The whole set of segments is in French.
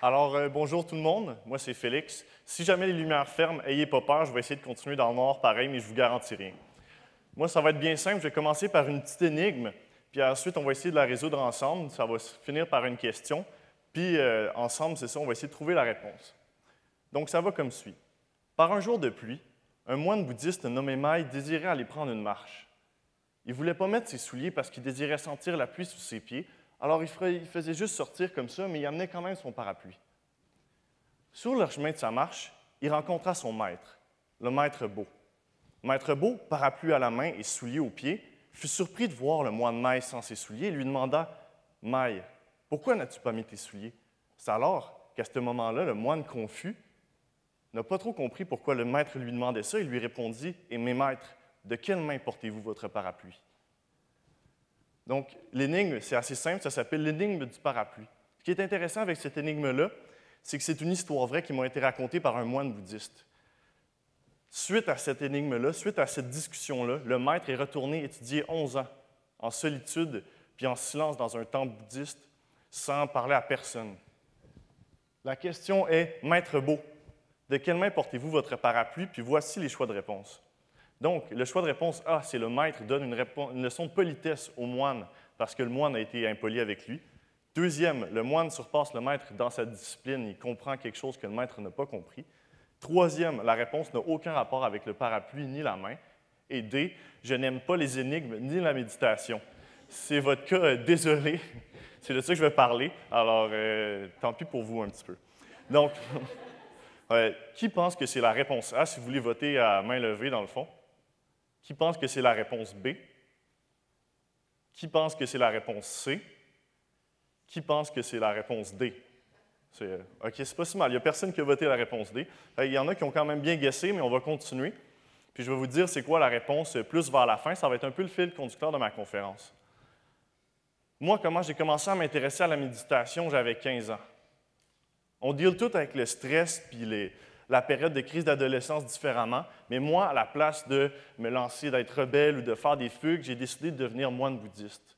Alors, euh, bonjour tout le monde. Moi, c'est Félix. Si jamais les lumières ferment, ayez pas peur. Je vais essayer de continuer dans le noir pareil, mais je vous garantis rien. Moi, ça va être bien simple. Je vais commencer par une petite énigme, puis ensuite, on va essayer de la résoudre ensemble. Ça va finir par une question. Puis, euh, ensemble, c'est ça, on va essayer de trouver la réponse. Donc, ça va comme suit. Par un jour de pluie, un moine bouddhiste nommé Mai désirait aller prendre une marche. Il voulait pas mettre ses souliers parce qu'il désirait sentir la pluie sous ses pieds alors, il, faisait juste sortir comme ça, mais il amenait quand même son parapluie. Sur le chemin de sa marche, il rencontra son maître, le maître Beau. Maître Beau, parapluie à la main et souliers aux pieds, fut surpris de voir le moine Maille sans ses souliers et lui demanda Maille, pourquoi n'as-tu pas mis tes souliers C'est alors qu'à ce moment-là, le moine confus n'a pas trop compris pourquoi le maître lui demandait ça. Il lui répondit Et mes maîtres, de quelle main portez-vous votre parapluie donc, l'énigme, c'est assez simple, ça s'appelle l'énigme du parapluie. Ce qui est intéressant avec cette énigme-là, c'est que c'est une histoire vraie qui m'a été racontée par un moine bouddhiste. Suite à cette énigme-là, suite à cette discussion-là, le maître est retourné étudier 11 ans en solitude puis en silence dans un temple bouddhiste sans parler à personne. La question est Maître Beau, de quelle main portez-vous votre parapluie Puis voici les choix de réponse. Donc, le choix de réponse A, c'est le maître donne une, réponse, leçon de politesse au moine parce que le moine a été impoli avec lui. Deuxième, le moine surpasse le maître dans sa discipline, il comprend quelque chose que le maître n'a pas compris. Troisième, la réponse n'a aucun rapport avec le parapluie ni la main. Et D, je n'aime pas les énigmes ni la méditation. C'est votre cas, euh, désolé, c'est de ça que je vais parler, alors euh, tant pis pour vous un petit peu. Donc, euh, qui pense que c'est la réponse A si vous voulez voter à main levée dans le fond? Qui pense que c'est la réponse B? Qui pense que c'est la réponse C? Qui pense que c'est la réponse D? C'est, euh, OK, c'est pas si mal. Il n'y a personne qui a voté la réponse D. Il y en a qui ont quand même bien guessé, mais on va continuer. Puis je vais vous dire c'est quoi la réponse plus vers la fin. Ça va être un peu le fil conducteur de ma conférence. Moi, comment j'ai commencé à m'intéresser à la méditation, j'avais 15 ans. On deal tout avec le stress puis les, la période de crise d'adolescence différemment. Mais moi, à la place de me lancer, d'être rebelle ou de faire des fugues, j'ai décidé de devenir moine bouddhiste.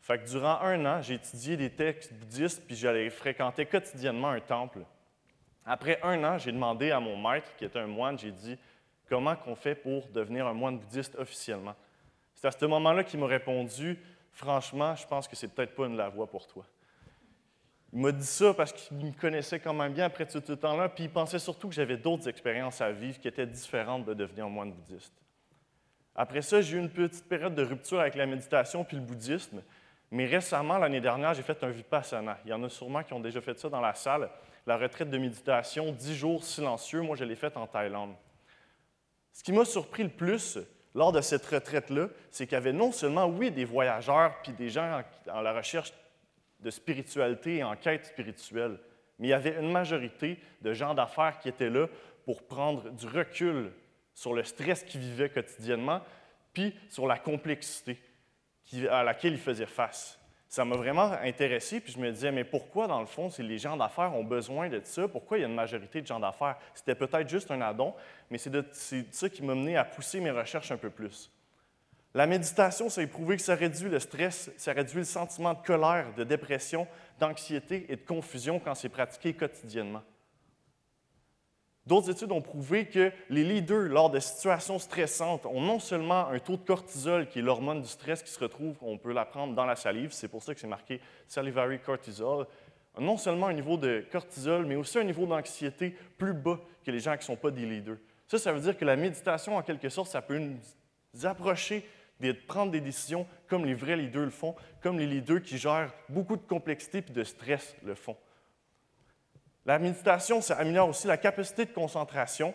Fait que durant un an, j'ai étudié des textes bouddhistes, puis j'allais fréquenter quotidiennement un temple. Après un an, j'ai demandé à mon maître, qui était un moine, j'ai dit comment qu'on fait pour devenir un moine bouddhiste officiellement. C'est à ce moment-là qu'il m'a répondu franchement, je pense que c'est peut-être pas une la voie pour toi. Il m'a dit ça parce qu'il me connaissait quand même bien après tout ce temps-là, puis il pensait surtout que j'avais d'autres expériences à vivre qui étaient différentes de devenir moine bouddhiste. Après ça, j'ai eu une petite période de rupture avec la méditation puis le bouddhisme, mais récemment, l'année dernière, j'ai fait un vipassana. Il y en a sûrement qui ont déjà fait ça dans la salle, la retraite de méditation, dix jours silencieux, moi je l'ai faite en Thaïlande. Ce qui m'a surpris le plus, lors de cette retraite-là, c'est qu'il y avait non seulement, oui, des voyageurs puis des gens en, en, la recherche de spiritualité et enquête spirituelle. Mais il y avait une majorité de gens d'affaires qui étaient là pour prendre du recul sur le stress qu'ils vivaient quotidiennement, puis sur la complexité à laquelle ils faisaient face. Ça m'a vraiment intéressé, puis je me disais, mais pourquoi, dans le fond, si les gens d'affaires ont besoin de ça, pourquoi il y a une majorité de gens d'affaires? C'était peut-être juste un addon, mais c'est ça qui m'a mené à pousser mes recherches un peu plus. La méditation, ça a prouvé que ça réduit le stress, ça réduit le sentiment de colère, de dépression, d'anxiété et de confusion quand c'est pratiqué quotidiennement. D'autres études ont prouvé que les leaders, lors de situations stressantes, ont non seulement un taux de cortisol, qui est l'hormone du stress qui se retrouve, on peut prendre dans la salive, c'est pour ça que c'est marqué salivary cortisol, non seulement un niveau de cortisol, mais aussi un niveau d'anxiété plus bas que les gens qui ne sont pas des leaders. Ça, ça veut dire que la méditation, en quelque sorte, ça peut nous approcher de prendre des décisions comme les vrais leaders le font, comme les leaders qui gèrent beaucoup de complexité et de stress le font. La méditation, ça améliore aussi la capacité de concentration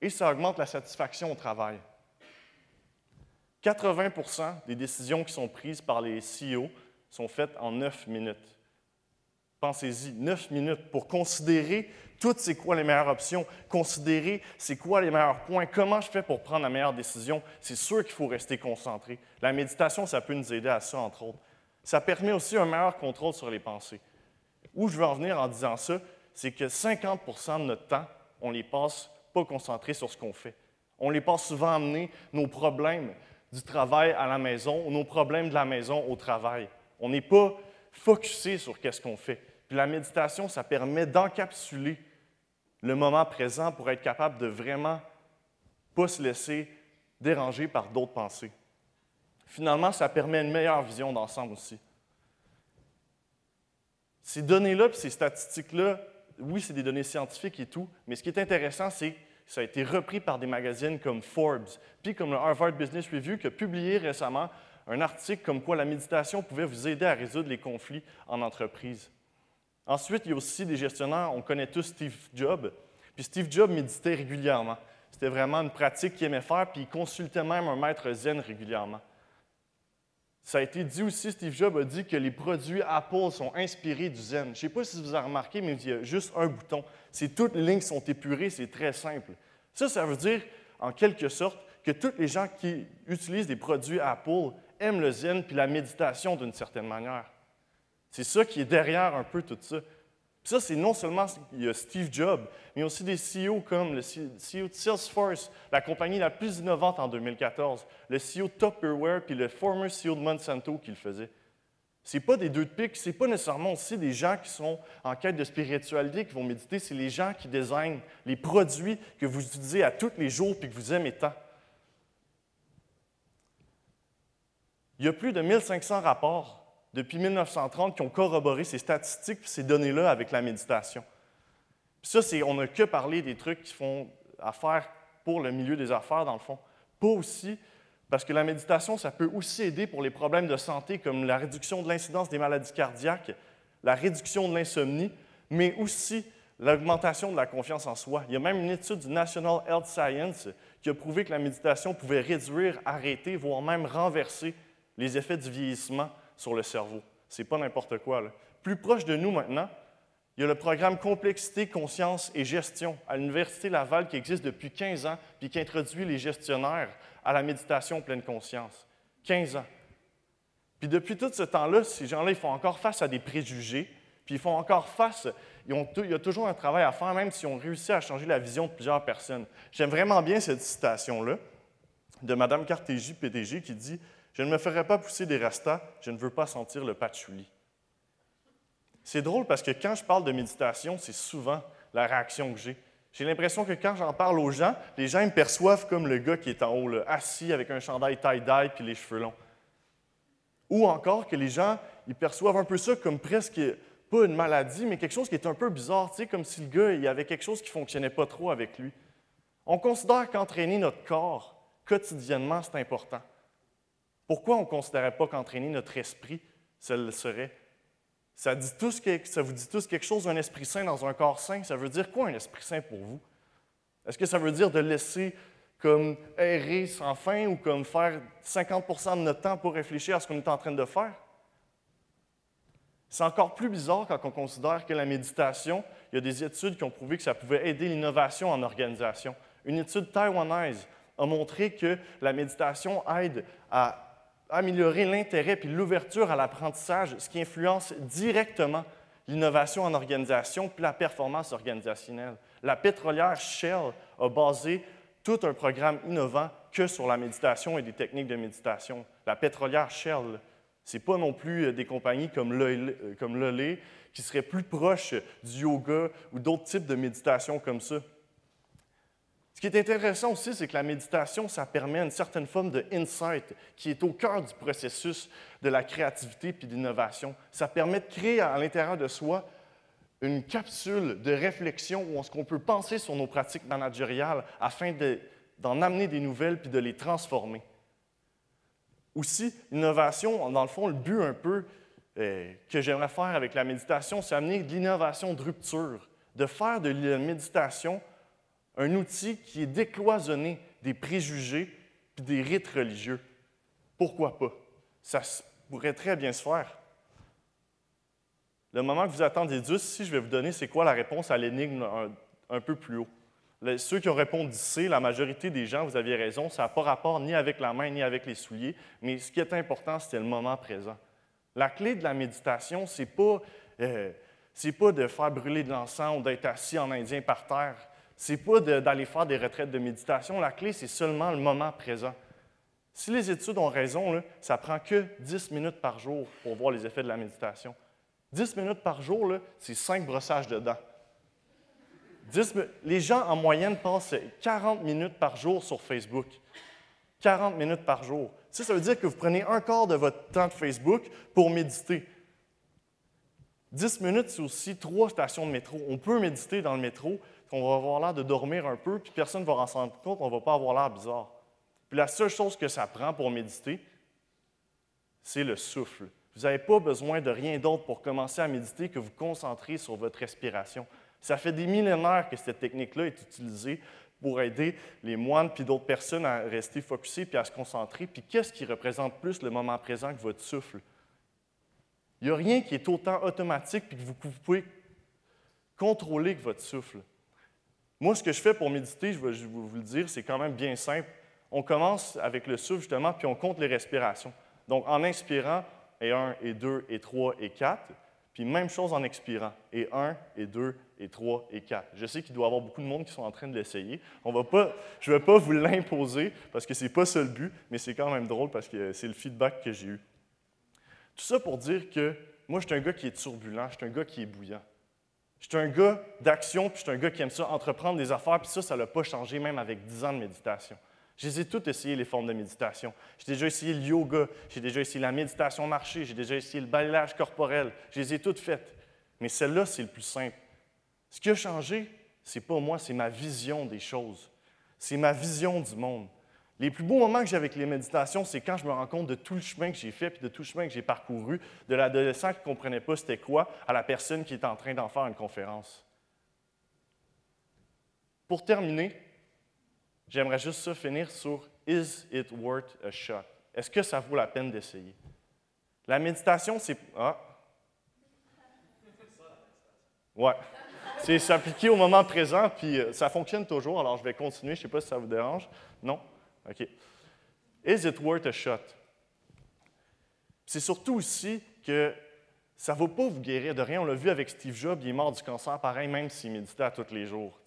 et ça augmente la satisfaction au travail. 80 des décisions qui sont prises par les CEO sont faites en 9 minutes pensez-y, neuf minutes pour considérer toutes c'est quoi les meilleures options, considérer c'est quoi les meilleurs points, comment je fais pour prendre la meilleure décision. C'est sûr qu'il faut rester concentré. La méditation, ça peut nous aider à ça, entre autres. Ça permet aussi un meilleur contrôle sur les pensées. Où je veux en venir en disant ça, c'est que 50 de notre temps, on les passe pas concentrés sur ce qu'on fait. On les passe souvent amener nos problèmes du travail à la maison ou nos problèmes de la maison au travail. On n'est pas focusé sur qu'est-ce qu'on fait. Puis la méditation, ça permet d'encapsuler le moment présent pour être capable de vraiment pas se laisser déranger par d'autres pensées. Finalement, ça permet une meilleure vision d'ensemble aussi. Ces données-là, puis ces statistiques-là, oui, c'est des données scientifiques et tout, mais ce qui est intéressant, c'est que ça a été repris par des magazines comme Forbes, puis comme le Harvard Business Review qui a publié récemment un article comme quoi la méditation pouvait vous aider à résoudre les conflits en entreprise. Ensuite, il y a aussi des gestionnaires, on connaît tous Steve Jobs, puis Steve Jobs méditait régulièrement. C'était vraiment une pratique qu'il aimait faire, puis il consultait même un maître zen régulièrement. Ça a été dit aussi, Steve Jobs a dit que les produits Apple sont inspirés du zen. Je ne sais pas si vous avez remarqué, mais il y a juste un bouton. C'est toutes les lignes sont épurées, c'est très simple. Ça, ça veut dire, en quelque sorte, que tous les gens qui utilisent des produits Apple aiment le zen puis la méditation d'une certaine manière. C'est ça qui est derrière un peu tout ça. Puis ça, c'est non seulement Steve Jobs, mais aussi des CEO comme le CEO de Salesforce, la compagnie la plus innovante en 2014, le CEO de Tupperware, puis le former CEO de Monsanto qui le faisait. Ce n'est pas des deux de pique, ce n'est pas nécessairement aussi des gens qui sont en quête de spiritualité qui vont méditer, c'est les gens qui désignent les produits que vous utilisez à tous les jours et que vous aimez tant. Il y a plus de 1500 rapports depuis 1930 qui ont corroboré ces statistiques, ces données-là avec la méditation. ça, on n'a que parlé des trucs qui font affaire pour le milieu des affaires, dans le fond. Pas aussi, parce que la méditation, ça peut aussi aider pour les problèmes de santé, comme la réduction de l'incidence des maladies cardiaques, la réduction de l'insomnie, mais aussi l'augmentation de la confiance en soi. Il y a même une étude du National Health Science qui a prouvé que la méditation pouvait réduire, arrêter, voire même renverser les effets du vieillissement sur le cerveau. C'est pas n'importe quoi. Plus proche de nous maintenant, il y a le programme Complexité, Conscience et Gestion à l'Université Laval qui existe depuis 15 ans puis qui introduit les gestionnaires à la méditation pleine conscience. 15 ans. Puis depuis tout ce temps-là, ces gens-là, ils font encore face à des préjugés, puis ils font encore face, il y a toujours un travail à faire, même si on réussit à changer la vision de plusieurs personnes. J'aime vraiment bien cette citation-là de Mme Cartégie, PDG, qui dit je ne me ferai pas pousser des rastas, je ne veux pas sentir le patchouli. C'est drôle parce que quand je parle de méditation, c'est souvent la réaction que j'ai. J'ai l'impression que quand j'en parle aux gens, les gens me perçoivent comme le gars qui est en haut, assis avec un chandail tie-dye et les cheveux longs. Ou encore que les gens, ils perçoivent un peu ça comme presque, pas une maladie, mais quelque chose qui est un peu bizarre, comme si le gars, il y avait quelque chose qui ne fonctionnait pas trop avec lui. On considère qu'entraîner notre corps quotidiennement, c'est important. Pourquoi on ne considérait pas qu'entraîner notre esprit, ça le serait? Ça, dit ça vous dit tous quelque chose, un esprit sain dans un corps sain. Ça veut dire quoi un esprit saint pour vous? Est-ce que ça veut dire de laisser comme errer sans fin ou comme faire 50 de notre temps pour réfléchir à ce qu'on est en train de faire? C'est encore plus bizarre quand on considère que la méditation, il y a des études qui ont prouvé que ça pouvait aider l'innovation en organisation. Une étude taïwanaise a montré que la méditation aide à améliorer l'intérêt puis l'ouverture à l'apprentissage, ce qui influence directement l'innovation en organisation puis la performance organisationnelle. La pétrolière Shell a basé tout un programme innovant que sur la méditation et des techniques de méditation. La pétrolière Shell, ce n'est pas non plus euh, des compagnies comme euh, comme qui seraient plus proches du yoga ou d'autres types de méditation comme ça. Ce qui est intéressant aussi, c'est que la méditation, ça permet une certaine forme de insight qui est au cœur du processus de la créativité puis de l'innovation. Ça permet de créer à l'intérieur de soi une capsule de réflexion où on peut penser sur nos pratiques managériales afin d'en amener des nouvelles puis de les transformer. Aussi, l'innovation, dans le fond, le but un peu euh, que j'aimerais faire avec la méditation, c'est amener de l'innovation de rupture, de faire de la méditation un outil qui est décloisonné des préjugés et des rites religieux. Pourquoi pas? Ça pourrait très bien se faire. Le moment que vous attendez juste si je vais vous donner, c'est quoi la réponse à l'énigme un, peu plus haut. ceux qui ont répondu c'est », la majorité des gens, vous aviez raison, ça n'a pas rapport ni avec la main ni avec les souliers, mais ce qui est important, c'était le moment présent. La clé de la méditation, ce n'est pas, euh, pas de faire brûler de l'encens ou d'être assis en indien par terre. C'est pas d'aller faire des retraites de méditation. La clé, c'est seulement le moment présent. Si les études ont raison, ça ça prend que 10 minutes par jour pour voir les effets de la méditation. 10 minutes par jour, c'est 5 brossages de dents. les gens, en moyenne, passent 40 minutes par jour sur Facebook. 40 minutes par jour. Ça, ça veut dire que vous prenez un quart de votre temps de Facebook pour méditer. 10 minutes, c'est aussi trois stations de métro. On peut méditer dans le métro qu'on va avoir l'air de dormir un peu, puis personne ne va s'en rendre compte, on ne va pas avoir l'air bizarre. Puis la seule chose que ça prend pour méditer, c'est le souffle. Vous n'avez pas besoin de rien d'autre pour commencer à méditer que vous concentrer sur votre respiration. Ça fait des millénaires que cette technique-là est utilisée pour aider les moines puis d'autres personnes à rester focusés puis à se concentrer. Puis qu'est-ce qui représente plus le moment présent que votre souffle? Il n'y a rien qui est autant automatique puis que vous pouvez contrôler que votre souffle. Moi, ce que je fais pour méditer, je vais vous le dire, c'est quand même bien simple. On commence avec le souffle, justement, puis on compte les respirations. Donc, en inspirant, et 1, et 2, et 3, et 4. Puis même chose en expirant, et 1, et 2, et 3, et 4. Je sais qu'il doit y avoir beaucoup de monde qui sont en train de l'essayer. je ne vais pas vous l'imposer parce que ce n'est pas ça le but, mais c'est quand même drôle parce que c'est le feedback que j'ai eu. Tout ça pour dire que moi, je suis un gars qui est turbulent, je suis un gars qui est bouillant. Je suis un gars d'action, puis je un gars qui aime ça, entreprendre des affaires, puis ça, ça ne l'a pas changé même avec 10 ans de méditation. J'ai tout essayé les formes de méditation. J'ai déjà essayé le yoga, j'ai déjà essayé la méditation marché, j'ai déjà essayé le balayage corporel. Je les ai toutes faites. Mais celle-là, c'est le plus simple. Ce qui a changé, c'est pas moi, c'est ma vision des choses. C'est ma vision du monde. Les plus beaux moments que j'ai avec les méditations, c'est quand je me rends compte de tout le chemin que j'ai fait, puis de tout le chemin que j'ai parcouru, de l'adolescent qui ne comprenait pas c'était quoi, à la personne qui est en train d'en faire une conférence. Pour terminer, j'aimerais juste ça finir sur Is it worth a shot? Est-ce que ça vaut la peine d'essayer? La méditation, c'est. Ah! Ouais. C'est s'appliquer au moment présent, puis euh, ça fonctionne toujours, alors je vais continuer, je ne sais pas si ça vous dérange. Non? OK. Is it worth a shot? C'est surtout aussi que ça ne vaut pas vous guérir de rien. On l'a vu avec Steve Jobs, il est mort du cancer pareil, même s'il méditait à tous les jours.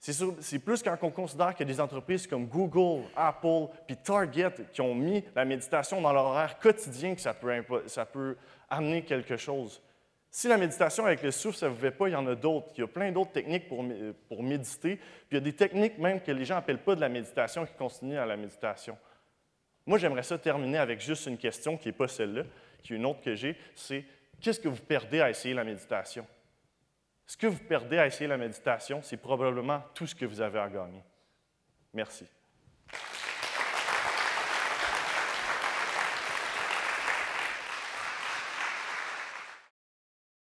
C'est plus quand on considère que des entreprises comme Google, Apple, puis Target qui ont mis la méditation dans leur horaire quotidien que ça peut amener quelque chose. Si la méditation avec le souffle, ça ne vous fait pas, il y en a d'autres. Il y a plein d'autres techniques pour, méditer. Puis il y a des techniques même que les gens appellent pas de la méditation qui continuent à la méditation. Moi, j'aimerais ça terminer avec juste une question qui n'est pas celle-là, qui est une autre que j'ai, c'est qu'est-ce que vous perdez à essayer la méditation? Ce que vous perdez à essayer la méditation, c'est probablement tout ce que vous avez à gagner. Merci.